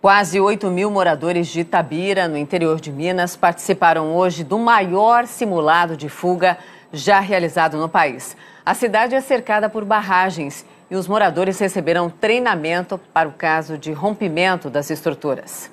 Quase 8 mil moradores de Itabira, no interior de Minas, participaram hoje do maior simulado de fuga já realizado no país. A cidade é cercada por barragens e os moradores receberão treinamento para o caso de rompimento das estruturas.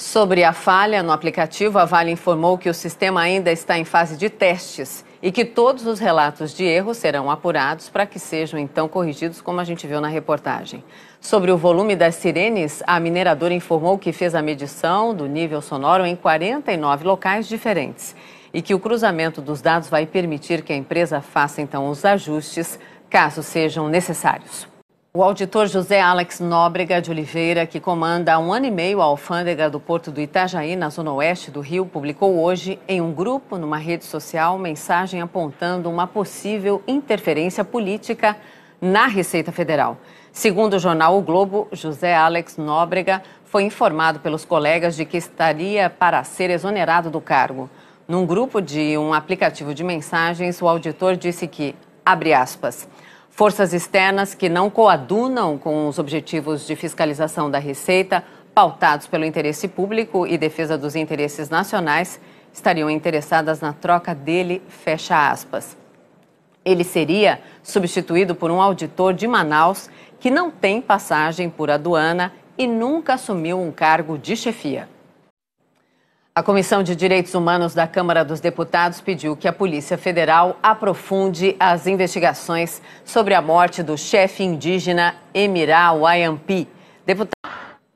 Sobre a falha no aplicativo, a Vale informou que o sistema ainda está em fase de testes e que todos os relatos de erro serão apurados para que sejam então corrigidos, como a gente viu na reportagem. Sobre o volume das sirenes, a mineradora informou que fez a medição do nível sonoro em 49 locais diferentes e que o cruzamento dos dados vai permitir que a empresa faça então os ajustes caso sejam necessários. O auditor José Alex Nóbrega de Oliveira, que comanda há um ano e meio a alfândega do Porto do Itajaí, na zona oeste do Rio, publicou hoje, em um grupo numa rede social, mensagem apontando uma possível interferência política na Receita Federal. Segundo o jornal O Globo, José Alex Nóbrega foi informado pelos colegas de que estaria para ser exonerado do cargo. Num grupo de um aplicativo de mensagens, o auditor disse que, abre aspas, Forças externas que não coadunam com os objetivos de fiscalização da Receita, pautados pelo interesse público e defesa dos interesses nacionais, estariam interessadas na troca dele, fecha aspas. Ele seria substituído por um auditor de Manaus que não tem passagem por aduana e nunca assumiu um cargo de chefia. A Comissão de Direitos Humanos da Câmara dos Deputados pediu que a Polícia Federal aprofunde as investigações sobre a morte do chefe indígena Emirá Wayampi. Deputado...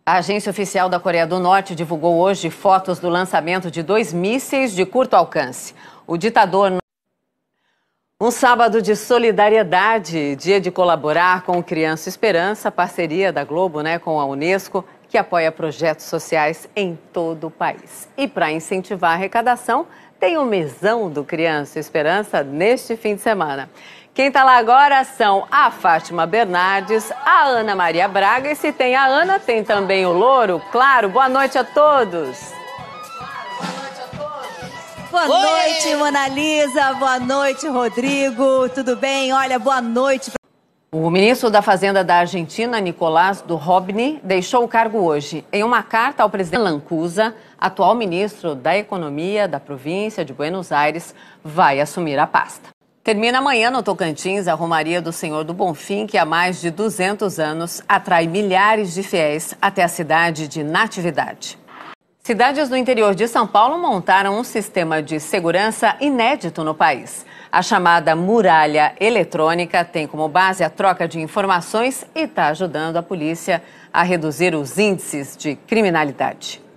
A agência oficial da Coreia do Norte divulgou hoje fotos do lançamento de dois mísseis de curto alcance. O ditador. Um sábado de solidariedade, dia de colaborar com o Criança Esperança, parceria da Globo né, com a Unesco que apoia projetos sociais em todo o país. E para incentivar a arrecadação, tem o Mesão do Criança Esperança neste fim de semana. Quem está lá agora são a Fátima Bernardes, a Ana Maria Braga e se tem a Ana, tem também o Louro. Claro, boa noite a todos. Boa Oi. noite, Lisa. Boa noite, Rodrigo. Tudo bem? Olha, boa noite. O ministro da Fazenda da Argentina, Nicolás Robni, deixou o cargo hoje. Em uma carta ao presidente Lancusa, atual ministro da Economia da província de Buenos Aires, vai assumir a pasta. Termina amanhã no Tocantins a Romaria do Senhor do Bonfim, que há mais de 200 anos atrai milhares de fiéis até a cidade de Natividade. Cidades do interior de São Paulo montaram um sistema de segurança inédito no país. A chamada muralha eletrônica tem como base a troca de informações e está ajudando a polícia a reduzir os índices de criminalidade.